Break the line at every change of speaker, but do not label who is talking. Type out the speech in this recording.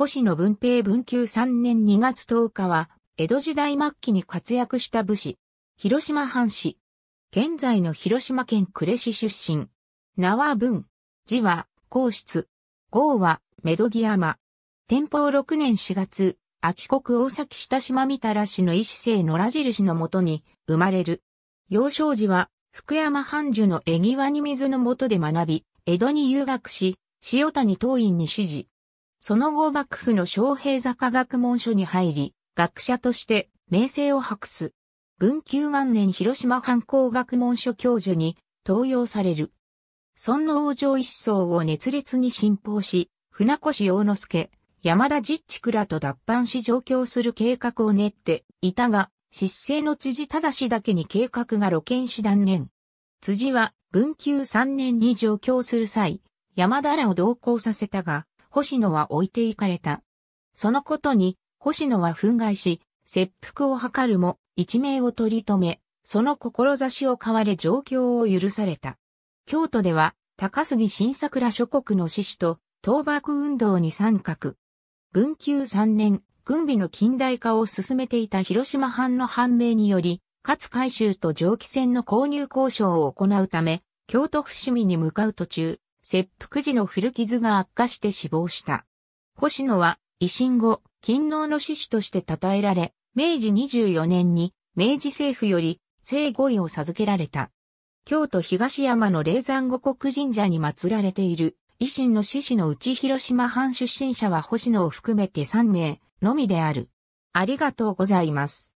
星野文平文久3年2月10日は、江戸時代末期に活躍した武士、広島藩士。現在の広島県呉市出身。名は文、字は、皇室。号は、メドギ山。天保6年4月、秋国大崎下島見たらしの医師生野良印のもとに、生まれる。幼少時は、福山藩主の江際に水のもとで学び、江戸に遊学し、塩谷東院に指示。その後幕府の昌平坂学問所に入り、学者として名声を博す。文久元年広島藩校学問所教授に登用される。尊王王上一層を熱烈に信奉し、船越洋之助、山田実地倉と脱藩し上京する計画を練っていたが、失勢の辻正だけに計画が露見し断念。辻は文久三年に上京する際、山田らを同行させたが、星野は置いていかれた。そのことに、星野は憤慨し、切腹を図るも、一命を取り留め、その志を買われ状況を許された。京都では、高杉新桜諸国の志士と、倒幕運動に参画。文久3年、軍備の近代化を進めていた広島藩の判明により、勝海舟と蒸気船の購入交渉を行うため、京都伏見に向かう途中、切腹時の古傷が悪化して死亡した。星野は、維新後、勤労の志士として称えられ、明治24年に、明治政府より、聖護位を授けられた。京都東山の霊山五国神社に祀られている、維新の志士のうち広島藩出身者は星野を含めて3名のみである。ありがとうございます。